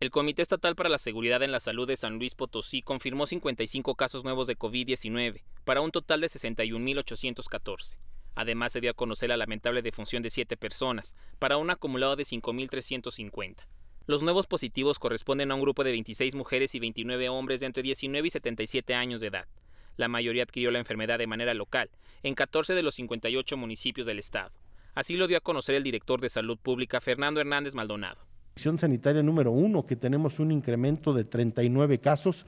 El Comité Estatal para la Seguridad en la Salud de San Luis Potosí confirmó 55 casos nuevos de COVID-19, para un total de 61.814. Además, se dio a conocer la lamentable defunción de siete personas, para un acumulado de 5.350. Los nuevos positivos corresponden a un grupo de 26 mujeres y 29 hombres de entre 19 y 77 años de edad. La mayoría adquirió la enfermedad de manera local, en 14 de los 58 municipios del estado. Así lo dio a conocer el director de Salud Pública, Fernando Hernández Maldonado jurisdicción sanitaria número uno, que tenemos un incremento de 39 casos,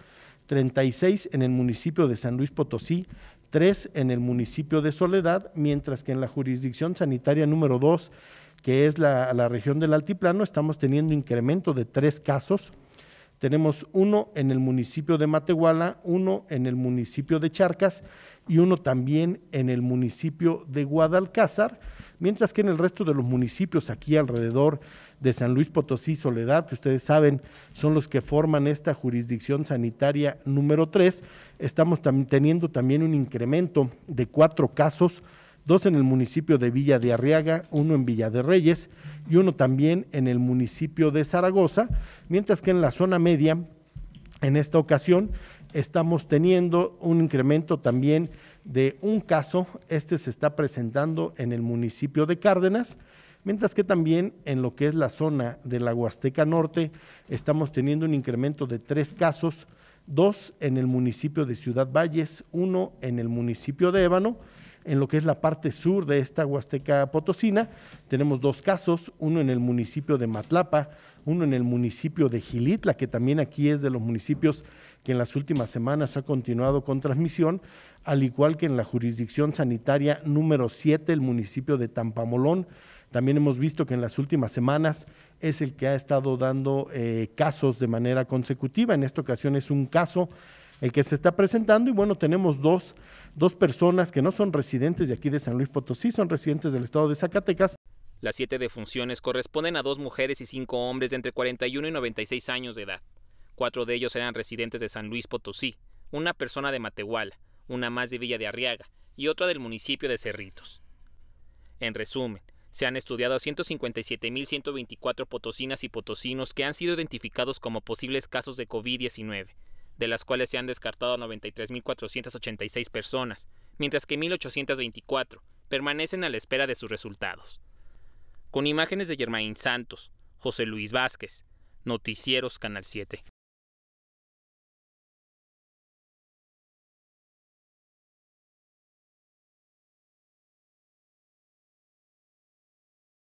36 en el municipio de San Luis Potosí, 3 en el municipio de Soledad, mientras que en la jurisdicción sanitaria número 2, que es la, región del Altiplano, estamos teniendo incremento de tres casos, tenemos uno en el municipio de Matehuala, uno en el municipio de Charcas y uno también en el municipio de Guadalcázar, mientras que en el resto de los municipios aquí alrededor de San Luis Potosí, Soledad, que ustedes saben son los que forman esta jurisdicción sanitaria número 3, estamos teniendo también un incremento de cuatro casos dos en el municipio de Villa de Arriaga, uno en Villa de Reyes y uno también en el municipio de Zaragoza, mientras que en la zona media, en esta ocasión, estamos teniendo un incremento también de un caso, este se está presentando en el municipio de Cárdenas, mientras que también en lo que es la zona de la Huasteca Norte estamos teniendo un incremento de tres casos, dos en el municipio de Ciudad Valles, uno en el municipio de Ébano, en lo que es la parte sur de esta Huasteca Potosina. Tenemos dos casos, uno en el municipio de Matlapa, uno en el municipio de Gilitla, que también aquí es de los municipios que en las últimas semanas ha continuado con transmisión, al igual que en la jurisdicción sanitaria número 7, el municipio de Tampamolón. También hemos visto que en las últimas semanas es el que ha estado dando eh, casos de manera consecutiva. En esta ocasión es un caso el que se está presentando. Y bueno, tenemos dos, personas que no son residentes de aquí de San Luis Potosí, son residentes del estado de Zacatecas. Las siete defunciones corresponden a dos mujeres y cinco hombres de entre 41 y 96 años de edad. Cuatro de ellos eran residentes de San Luis Potosí, una persona de Matehuala, una más de Villa de Arriaga y otra del municipio de Cerritos. En resumen, se han estudiado a 157.124 potosinas y potosinos que han sido identificados como posibles casos de COVID-19, de las cuales se han descartado 93.486 personas, mientras que 1.824 permanecen a la espera de sus resultados. Con imágenes de Germain Santos, José Luis Vázquez, Noticieros Canal 7.